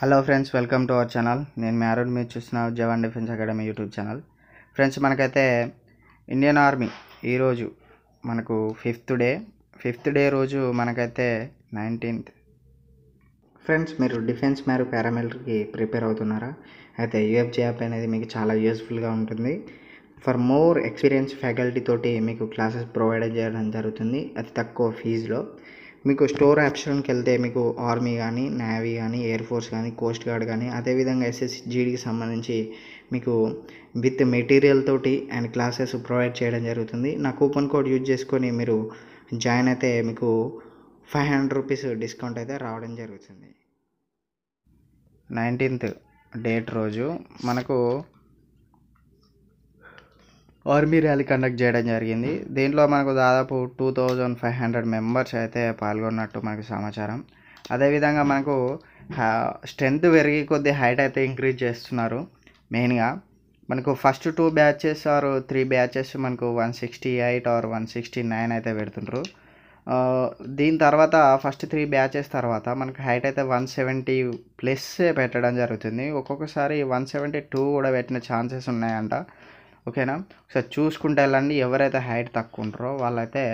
hello friends welcome to our channel నేను మ్యారోడ్ మీరు చూసిన Jawan defence academy YouTube channel friends మనకైతే ఇండియన్ ఆర్మీ ఈరోజు మనకు ఫిఫ్త్ డే ఫిఫ్త్ డే రోజు మనకైతే నైన్టీన్త్ ఫ్రెండ్స్ మీరు డిఫెన్స్ మ్యారు పారామిలిటరీకి ప్రిపేర్ అవుతున్నారా అయితే యూఎఫ్జే జాప్ అనేది మీకు చాలా యూస్ఫుల్గా ఉంటుంది ఫర్ మోర్ ఎక్స్పీరియన్స్ ఫ్యాకల్టీ తోటి మీకు క్లాసెస్ ప్రొవైడ్ చేయడం జరుగుతుంది అతి తక్కువ ఫీజులో మీకు స్టోర్ ఆప్షన్కి వెళ్తే మీకు ఆర్మీ కానీ నేవీ కానీ ఎయిర్ ఫోర్స్ కానీ కోస్ట్ గార్డ్ కానీ అదేవిధంగా ఎస్ఎస్జీడికి సంబంధించి మీకు విత్ మెటీరియల్ తోటి అండ్ క్లాసెస్ ప్రొవైడ్ చేయడం జరుగుతుంది నా కూపన్ కోడ్ యూజ్ చేసుకొని మీరు జాయిన్ అయితే మీకు ఫైవ్ హండ్రెడ్ రూపీస్ డిస్కౌంట్ అయితే రావడం జరుగుతుంది నైన్టీన్త్ డేట్ రోజు మనకు ఆర్మీ ర్యాలీ కండక్ట్ చేయడం జరిగింది దీంట్లో మనకు దాదాపు two thousand five hundred members అయితే పాల్గొన్నట్టు మనకు సమాచారం అదేవిధంగా మనకు స్ట్రెంత్ పెరిగి కొద్ది హైట్ అయితే ఇంక్రీజ్ చేస్తున్నారు మెయిన్గా మనకు first two batches or three batches మనకు one sixty eight or one sixty nine అయితే పెడుతుండ్రు దీని తర్వాత ఫస్ట్ త్రీ బ్యాచెస్ తర్వాత మనకు హైట్ అయితే వన్ సెవెంటీ ప్లస్ పెట్టడం జరుగుతుంది ఒక్కొక్కసారి వన్ సెవెంటీ టూ కూడా పెట్టిన ఛాన్సెస్ ఉన్నాయంట ఓకేనా ఒకసారి చూసుకుంటే వెళ్ళండి ఎవరైతే హైట్ తక్కువ ఉంటారో వాళ్ళైతే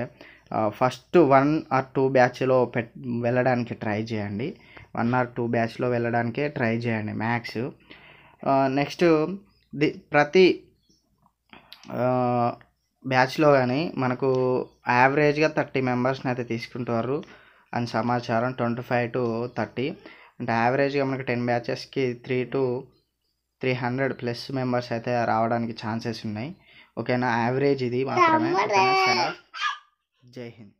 ఫస్ట్ వన్ ఆర్ టూ బ్యాచ్లో పెట్ వెళ్ళడానికి ట్రై చేయండి వన్ ఆర్ టూ బ్యాచ్లో వెళ్ళడానికే ట్రై చేయండి మ్యాథ్స్ నెక్స్ట్ ది ప్రతి బ్యాచ్లో కానీ మనకు యావరేజ్గా థర్టీ మెంబర్స్ని అయితే తీసుకుంటారు అని సమాచారం ట్వంటీ ఫైవ్ టు థర్టీ అంటే యావరేజ్గా మనకు టెన్ బ్యాచెస్కి three to three hundred plus members అయితే రావడానికి ఛాన్సెస్ ఉన్నాయి ఓకేనా యావరేజ్ ఇది మాత్రమే జై హింద్